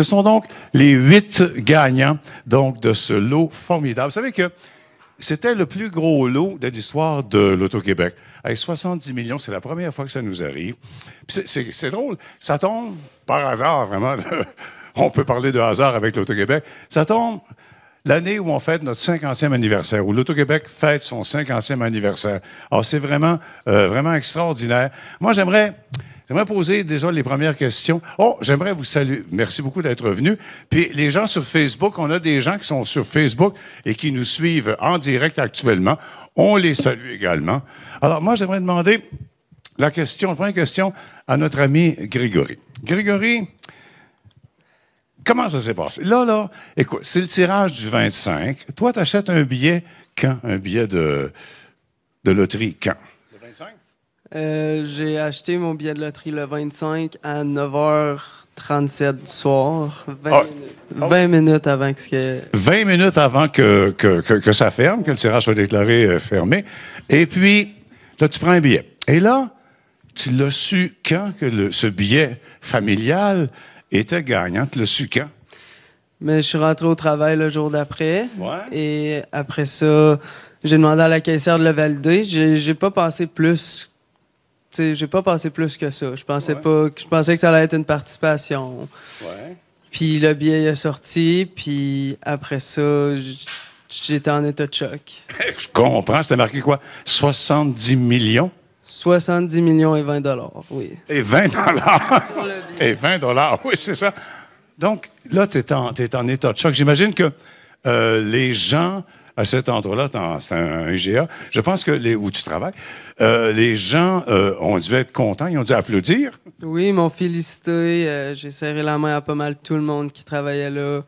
Ce sont donc les huit gagnants donc, de ce lot formidable. Vous savez que c'était le plus gros lot de l'histoire de l'Auto-Québec. Avec 70 millions, c'est la première fois que ça nous arrive. C'est drôle, ça tombe par hasard, vraiment. on peut parler de hasard avec l'Auto-Québec. Ça tombe l'année où on fête notre 50e anniversaire, où l'Auto-Québec fête son 50e anniversaire. Ah, c'est vraiment, euh, vraiment extraordinaire. Moi, j'aimerais J'aimerais poser déjà les premières questions. Oh, j'aimerais vous saluer. Merci beaucoup d'être venu. Puis les gens sur Facebook, on a des gens qui sont sur Facebook et qui nous suivent en direct actuellement. On les salue également. Alors moi, j'aimerais demander la question, la première question à notre ami Grégory. Grégory, comment ça s'est passé? Là, là, écoute, c'est le tirage du 25. Toi, tu achètes un billet quand? Un billet de, de loterie quand? Le 25? Euh, j'ai acheté mon billet de loterie le 25 à 9h37 du soir, 20, ah. minutes, avant que, que... 20 minutes avant que, que, ça ferme, que le tirage soit déclaré euh, fermé. Et puis, là, tu prends un billet. Et là, tu l'as su quand que ce billet familial était gagnant? Tu l'as su quand? Mais je suis rentré au travail le jour d'après. Ouais. Et après ça, j'ai demandé à la caissière de le valider. J'ai, j'ai pas passé plus sais, j'ai pas pensé plus que ça. Je pensais pas, je pensais que ça allait être une participation. Ouais. Puis le billet est sorti, puis après ça, j'étais en état de choc. je comprends, c'était marqué quoi? 70 millions? 70 millions et 20 dollars, oui. Et 20 dollars? et 20 dollars, oui, c'est ça. Donc, là, tu es, en état de choc. J'imagine que euh, les gens à cet endroit-là, c'est un, GA, je pense que les, où tu travailles, euh, les gens euh, ont dû être contents, ils ont dû applaudir. Oui, ils m'ont félicité. Euh, j'ai serré la main à pas mal tout le monde qui travaillait là.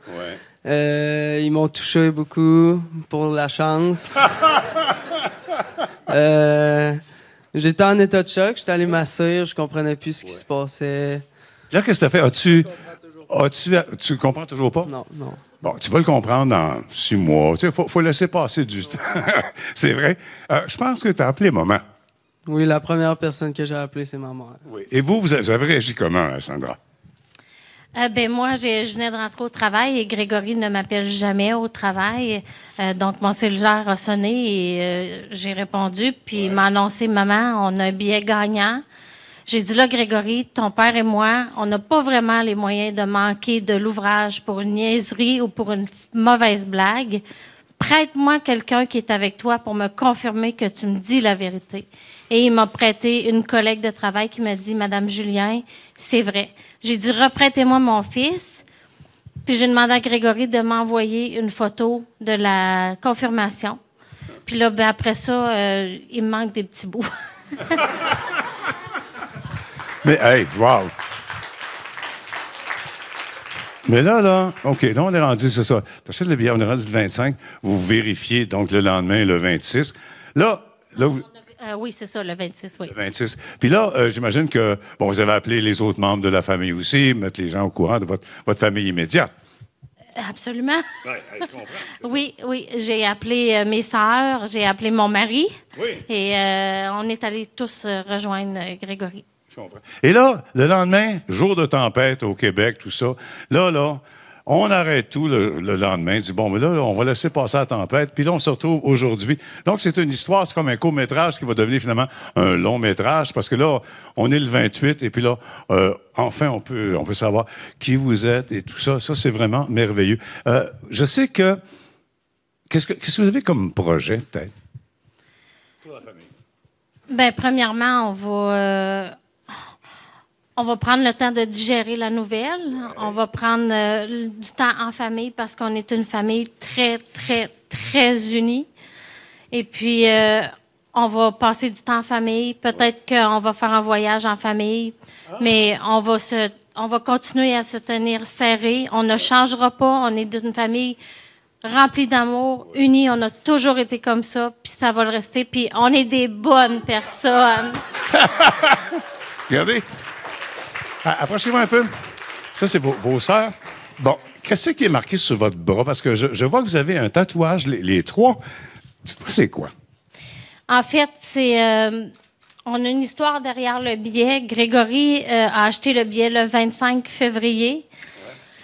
ils m'ont touché beaucoup pour la chance. J'étais en état de choc, j'étais allé m'asseoir, je comprenais plus ce qui se passait. Là, qu'est-ce que tu as fait? tu As tu comprends toujours pas? Non, non. Bon, tu vas le comprendre dans six mois. Tu faut, laisser passer du temps. c'est vrai. Euh, je pense que tu as appelé maman. Oui, la première personne que j'ai appelée, c'est maman. Oui. Et vous, vous avez, réagi comment, euh, Sandra? Euh, ben moi, je venais de rentrer au travail et Grégory ne m'appelle jamais au travail. Euh, donc, mon cellulaire a sonné et j'ai répondu. Puis, il m'a annoncé Maman, on a un billet gagnant. J'ai dit là, Grégory, ton père et moi, on n'a pas vraiment les moyens de manquer de l'ouvrage pour une niaiserie ou pour une mauvaise blague. Prête-moi quelqu'un qui est avec toi pour me confirmer que tu me dis la vérité. Et il m'a prêté une collègue de travail qui m'a dit, Madame Julien, c'est vrai. J'ai dit, reprêtez-moi mon fils. Puis j'ai demandé à Grégory de m'envoyer une photo de la confirmation. Puis là, ben, après ça, euh, il me manque des petits bouts. Mais, hey, wow! Mais là, là, OK, là, on est rendu, c'est ça. le billet, on est rendu le 25. Vous vérifiez, donc, le lendemain, le 26. Là, là, vous... Euh, oui, c'est ça, le 26, oui. Le 26. Puis là, euh, j'imagine que, bon, vous avez appelé les autres membres de la famille aussi, mettre les gens au courant de votre, famille immédiate. Euh, absolument. oui, oui, j'ai appelé mes sœurs, j'ai appelé mon mari. Oui. Et on est allés tous rejoindre Grégory. Et là, le lendemain, jour de tempête au Québec, tout ça, là, là, on arrête tout le, lendemain. On dit, bon, mais là, on va laisser passer la tempête. Puis là, on se retrouve aujourd'hui. Donc, c'est une histoire, c'est comme un court-métrage qui va devenir finalement un long métrage parce que là, on est le 28 et puis là, euh, enfin, on peut, on peut savoir qui vous êtes et tout ça. Ça, c'est vraiment merveilleux. Euh, je sais que... Qu'est-ce que vous avez comme projet, peut-être? Pour la famille. Bien, premièrement, on va... Euh, on va prendre le temps de digérer la nouvelle. On va prendre euh, du temps en famille parce qu'on est une famille très, très, très unie. Et puis, euh, on va passer du temps en famille. Peut-être qu'on va faire un voyage en famille, ah. mais on va se, on va continuer à se tenir serré. On ne changera pas. On est d'une famille remplie d'amour, unie. On a toujours été comme ça, puis ça va le rester. Puis on est des bonnes personnes. Regardez. Ah, approchez-vous un peu. Ça, c'est vos, vos sœurs. Bon, qu'est-ce qui est marqué sur votre bras? Parce que je, vois que vous avez un tatouage, les, trois. Dites-moi, c'est quoi? En fait, c'est. Euh, on a une histoire derrière le billet. Grégory euh, a acheté le billet le 25 février.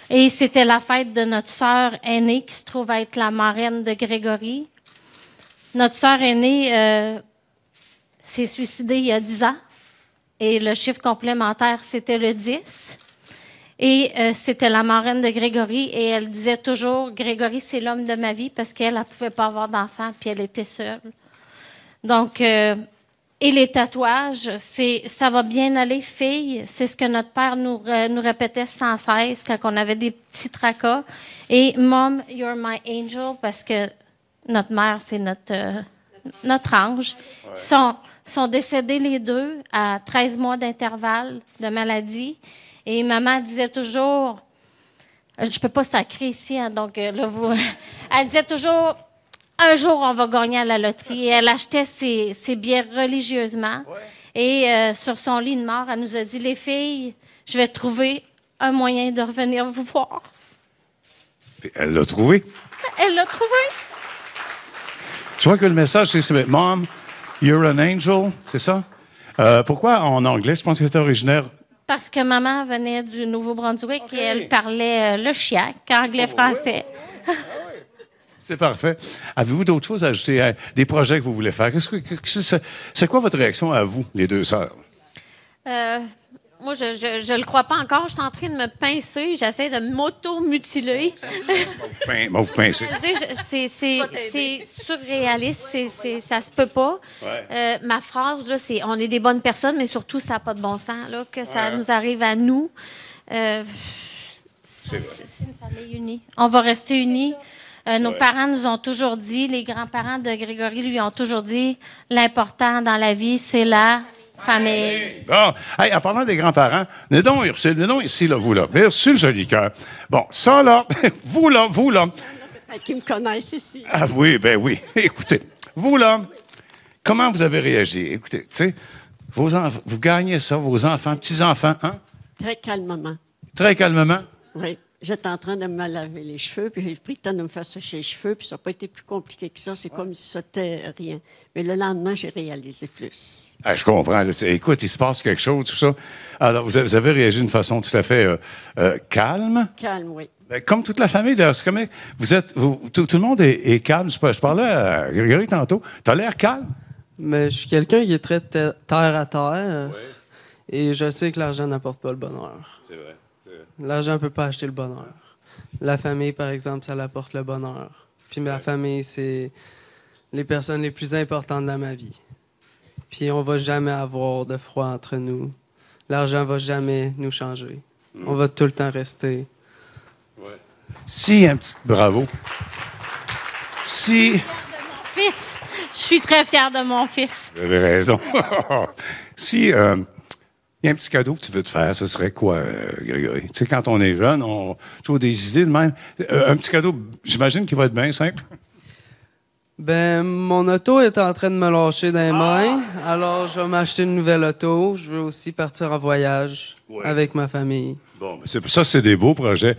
Et c'était la fête de notre sœur aînée qui se trouve être la marraine de Grégory. Notre sœur aînée euh, s'est suicidée il y a 10 ans et le chiffre complémentaire, c'était le 10. Et euh, c'était la marraine de Grégory et elle disait toujours, Grégory, c'est l'homme de ma vie parce qu'elle ne pouvait pas avoir d'enfant, puis elle était seule. Donc, euh, et les tatouages, c'est ça va bien aller, fille. C'est ce que notre père euh, nous, répétait sans cesse quand on avait des petits tracas. Et Mom, you're my angel, parce que notre mère, c'est notre notre ange, sont, sont décédés les deux à 13 mois d'intervalle de maladie. Et maman disait toujours, je peux pas sacrer ici, hein, donc euh, là, vous, elle disait toujours, un jour, on va gagner à la loterie. elle achetait ses, ses religieusement. Et euh, sur son lit de mort, elle nous a dit, les filles, je vais trouver un moyen de revenir vous voir. Elle l'a trouvé. Elle l'a trouvé. Je crois que le message, c'est Mom, you're an angel, c'est ça? Euh, pourquoi en anglais? Je pense que c'était originaire. Parce que maman venait du Nouveau-Brunswick et elle parlait euh, le chiac, anglais-français. Oh, ah c'est parfait. Avez-vous d'autres choses à ajouter, hein? des projets que vous voulez faire? c'est, quoi votre réaction à vous, les deux sœurs? Euh, moi, je ne le crois pas encore. Je suis en train de me pincer. J'essaie de m'auto-mutiler. vous pincez. C'est surréaliste. Ça ne ça se peut pas. Euh, ma phrase, c'est on est des bonnes personnes, mais surtout, ça n'a pas de bon sens. que ça nous arrive à nous. Euh, c'est une famille unie. On va rester unis. Euh, nos parents nous ont toujours dit, les grands-parents de Grégory lui ont toujours dit, l'important dans la vie, c'est la Famille. Bon. en parlant des grands-parents, venez donc, Ursule, venez donc ici, là, vous, là. Ursule joli cœur. Bon, ça, là, vous, là, vous, là. Peut-être qu'ils me connaissent ici. Ah oui, ben oui. Écoutez, vous, là, comment vous avez réagi? Écoutez, tu sais, vos vous gagnez ça, vos enfants, petits-enfants, hein? Très calmement. Très calmement? Oui j'étais en train de me laver les cheveux, puis j'ai pris le temps de me faire chez les cheveux, puis ça n'a pas été plus compliqué que ça. C'est comme si ça c'était rien. Mais le lendemain, j'ai réalisé plus. Ah, je comprends. Écoute, il se passe quelque chose, tout ça. Alors, vous avez réagi d'une façon tout à fait euh, euh, calme. Calme, oui. Ben, comme toute la famille, d'ailleurs, c'est comme... Vous êtes, tout, le monde est, calme. Je parlais à Grégory tantôt. Tu as l'air calme. Mais je suis quelqu'un qui est très terre à terre. Oui. Et je sais que l'argent n'apporte pas le bonheur. C'est vrai. Euh, L'argent ne peut pas acheter le bonheur. La famille, par exemple, ça l'apporte le bonheur. Puis la famille, c'est les personnes les plus importantes dans ma vie. Puis on va jamais avoir de froid entre nous. L'argent va jamais nous changer. Mm. On va tout le temps rester. Si un petit bravo. Si je suis très fière de mon fils. Vous avez raison. si euh, il y a un petit cadeau que tu veux te faire, ce serait quoi, euh, Grégory? Tu sais, quand on est jeune, on trouve des idées de même. Euh, un petit cadeau, j'imagine qu'il va être bien simple. Ben, mon auto est en train de me lâcher dans les ah! mains. Alors, je vais m'acheter une nouvelle auto. Je veux aussi partir en voyage avec ma famille. Bon, ben, ça, c'est des beaux projets.